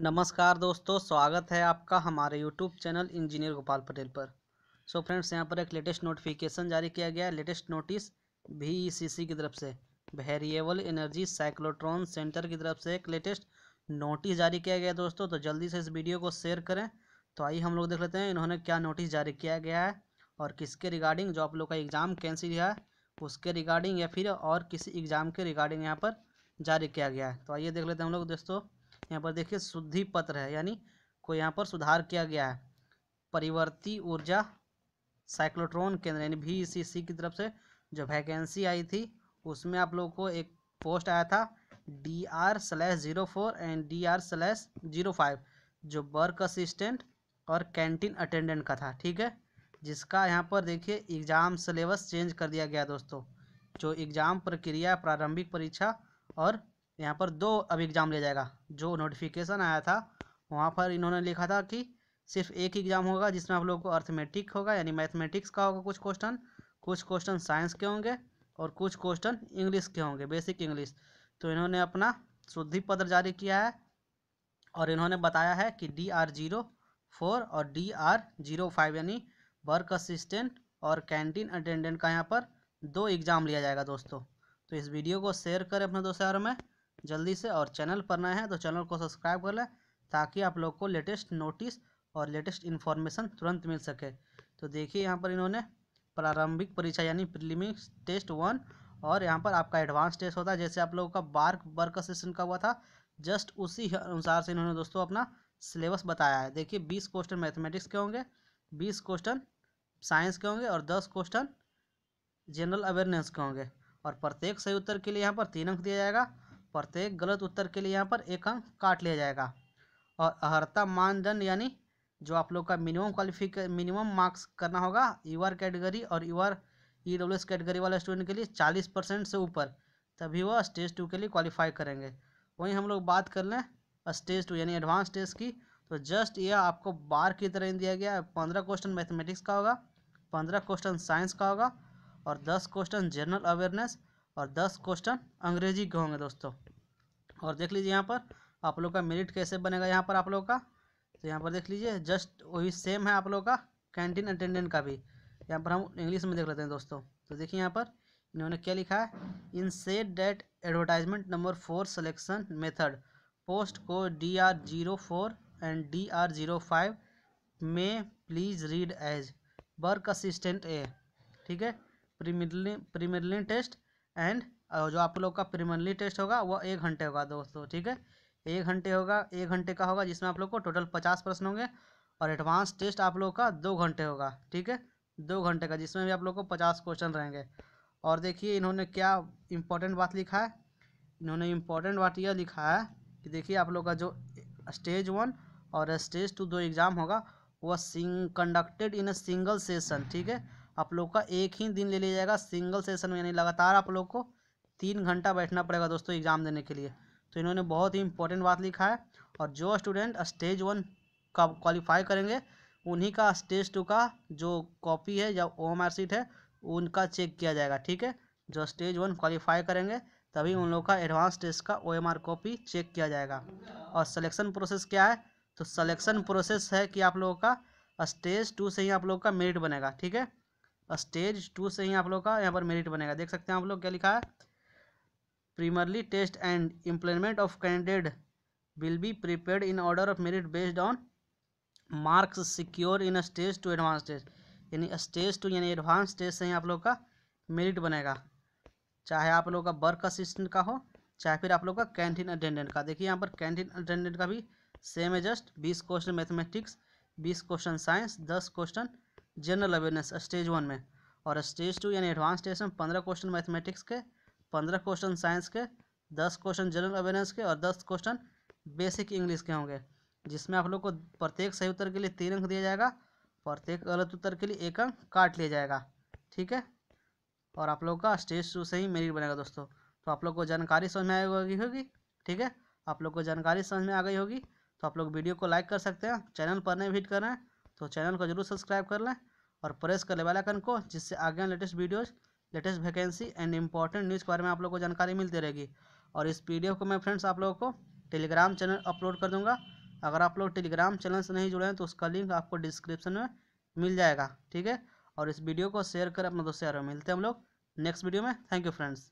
नमस्कार दोस्तों स्वागत है आपका हमारे YouTube channel engineer Gopal Patel पर सो so फ्रेंड्स यहाँ पर एक लेटेस्ट नोटिफिकेशन जारी किया गया है लेटेस्ट नोटिस बीईसीसी की तरफ से वेरिएबल एनर्जी साइक्लोट्रॉन सेंटर की तरफ से एक लेटेस्ट नोटिस जारी किया गया है दोस्तों तो जल्दी से इस वीडियो को शेयर करें तो आइए हम लोग देख लेते हैं इन्होंने क्या नोटिस जारी किया गया है और किसके रिगार्डिंग जो आप लोग का एग्ज़ाम कैंसिल है उसके रिगार्डिंग या फिर और किसी एग्ज़ाम के रिगार्डिंग यहाँ पर जारी किया गया है तो आइए देख लेते हैं हम लोग दोस्तों यहाँ पर देखिए शुद्धि पत्र है यानी को यहाँ पर सुधार किया गया है परिवर्ती ऊर्जा साइक्लोट्रॉन केंद्र यानी भी की तरफ से जो वैकेंसी आई थी उसमें आप लोगों को एक पोस्ट आया था D R slash zero four and D R slash zero five जो वर्क असिस्टेंट और कैंटीन अटेंडेंट का था ठीक है जिसका यहाँ पर देखिए एग्ज़ाम सिलेबस चेंज कर दिया गया दोस्तों जो एग्ज़ाम प्रक्रिया प्रारंभिक परीक्षा और यहाँ पर दो अब एग्ज़ाम लिया जाएगा जो नोटिफिकेशन आया था वहाँ पर इन्होंने लिखा था कि सिर्फ एक एग्ज़ाम होगा जिसमें आप लोगों को अर्थमेटिक होगा यानी मैथमेटिक्स का होगा कुछ क्वेश्चन कुछ क्वेश्चन साइंस के होंगे और कुछ क्वेश्चन इंग्लिश के होंगे बेसिक इंग्लिश तो इन्होंने अपना शुद्धि पत्र जारी किया है और इन्होंने बताया है कि डी आर जीरो फोर और डी आर जीरो फाइव यानी वर्क असिस्टेंट और कैंटीन अटेंडेंट का यहाँ पर दो एग्ज़ाम लिया जाएगा दोस्तों तो इस वीडियो को शेयर करें अपने दोस्तों में जल्दी से और चैनल पर नए हैं तो चैनल को सब्सक्राइब कर लें ताकि आप लोग को लेटेस्ट नोटिस और लेटेस्ट इन्फॉर्मेशन तुरंत मिल सके तो देखिए यहाँ पर इन्होंने प्रारंभिक परीक्षा यानी प्रिलिमिन टेस्ट वन और यहाँ पर आपका एडवांस टेस्ट होता है जैसे आप लोगों का बार्क वर्क सेशन का हुआ था जस्ट उसी अनुसार से इन्होंने दोस्तों अपना सिलेबस बताया है देखिए बीस क्वेश्चन मैथमेटिक्स के होंगे बीस क्वेश्चन साइंस के होंगे और दस क्वेश्चन जनरल अवेयरनेस के होंगे और प्रत्येक सही उत्तर के लिए यहाँ पर तीन अंक दिया जाएगा प्रत्येक गलत उत्तर के लिए यहाँ पर एक अंक काट लिया जाएगा और अहर्ता मानदंड यानी जो आप लोग का मिनिमम क्वालिफिक मिनिमम मार्क्स करना होगा यूआर कैटेगरी और UR E W S category वाले स्टूडेंट के लिए चालीस परसेंट से ऊपर तभी वह स्टेज टू के लिए क्वालिफाई करेंगे वहीं हम लोग बात कर लें स्टेज टू यानी एडवांस स्टेज की तो जस्ट यह आपको बार की तरह दिया गया है पंद्रह क्वेश्चन मैथमेटिक्स का होगा पंद्रह क्वेश्चन साइंस का होगा और दस क्वेश्चन जनरल अवेयरनेस और दस क्वेश्चन अंग्रेजी के होंगे दोस्तों और देख लीजिए यहाँ पर आप लोग का मेरिट कैसे बनेगा यहाँ पर आप लोग का तो यहाँ पर देख लीजिए जस्ट वही सेम है आप लोग का कैंटीन अटेंडेंट का भी यहाँ पर हम इंग्लिश में देख लेते हैं दोस्तों तो देखिए यहाँ पर इन्होंने क्या लिखा है in set date advertisement number four selection method post को D R zero four and D R zero five में please read as work assistant A ठीक है preliminary preliminary test and uh, जो आप लोग का प्रीमनली टेस्ट होगा वह एक घंटे होगा दोस्तों ठीक है एक घंटे होगा एक घंटे का होगा जिसमें आप लोग को टोटल पचास प्रश्न होंगे और एडवांस टेस्ट आप लोग का दो घंटे होगा ठीक है दो घंटे का जिसमें भी आप लोग को पचास क्वेश्चन रहेंगे और देखिए इन्होंने क्या इम्पोर्टेंट बात लिखा है इन्होंने इम्पोर्टेंट बात यह लिखा है कि देखिए आप लोग का जो स्टेज वन और स्टेज टू दो एग्ज़ाम होगा वह sing conducted in a single session ठीक है आप लोग का एक ही दिन ले लिया जाएगा सिंगल सेशन में यानी लगातार आप लोग को तीन घंटा बैठना पड़ेगा दोस्तों एग्ज़ाम देने के लिए तो इन्होंने बहुत ही इंपॉर्टेंट बात लिखा है और जो स्टूडेंट स्टेज वन का क्वालिफाई करेंगे उन्हीं का स्टेज टू का जो कॉपी है या ओ एम आर सीट है उनका चेक किया जाएगा ठीक है जो स्टेज वन क्वालिफाई करेंगे तभी उन लोग का एडवांस टेस्ट का O M R copy check किया जाएगा और सलेक्शन प्रोसेस क्या है तो सलेक्शन प्रोसेस है कि आप लोगों का स्टेज टू से ही आप लोगों का मेरिट बनेगा ठीक है स्टेज टू से ही आप लोग का यहाँ पर मेरिट बनेगा देख सकते हैं आप लोग क्या लिखा है primarily test and implement of candidate will be prepare in order of merit based on marks secure in stage two advance stage यानी स्टेज टू यानी एडवांस स्टेज से ही आप लोग का मेरिट बनेगा चाहे आप लोग का वर्क असिस्टेंट का हो चाहे फिर आप लोग का कैंटीन अटेंडेंट का देखिए यहाँ पर कैंटीन अटेंडेंट का भी सेम है जस्ट बीस क्वेश्चन मैथमेटिक्स बीस क्वेश्चन साइंस दस question general awareness stage one में और स्टेज टू यानी एडवांस स्टेज में पंद्रह क्वेश्चन मैथमेटिक्स के पंद्रह क्वेश्चन साइंस के दस क्वेश्चन जनरल अवेयरनेस के और दस क्वेश्चन बेसिक इंग्लिश के होंगे जिसमें आप लोग को प्रत्येक सही उत्तर के लिए तीन अंक दिया जाएगा प्रत्येक गलत उत्तर के लिए एक अंक काट लिया जाएगा ठीक है और आप लोग का स्टेज टू से ही मेरिट बनेगा दोस्तों तो आप लोग को जानकारी समझ में आई होगी होगी ठीक है आप लोग को जानकारी समझ में आ गई होगी तो आप लोग वीडियो को लाइक कर सकते हैं चैनल पर नहीं विजिट कर रहे हैं तो चैनल को जरूर सब्सक्राइब कर लें और प्रेस कर ले बेलाइकन को जिससे आगे latest videos latest vacancy and important news के बारे में आप लोग को जानकारी मिलती रहेगी और इस पी को मैं फ्रेंड्स आप लोगों को टेलीग्राम चैनल अपलोड कर दूँगा अगर आप लोग टेलीग्राम चैनल से नहीं जुड़े हैं तो उसका लिंक आपको डिस्क्रिप्शन में मिल जाएगा ठीक है और इस वीडियो को शेयर कर अपने दोस्त यार मिलते हैं हम लोग नेक्स्ट वीडियो में थैंक यू फ्रेंड्स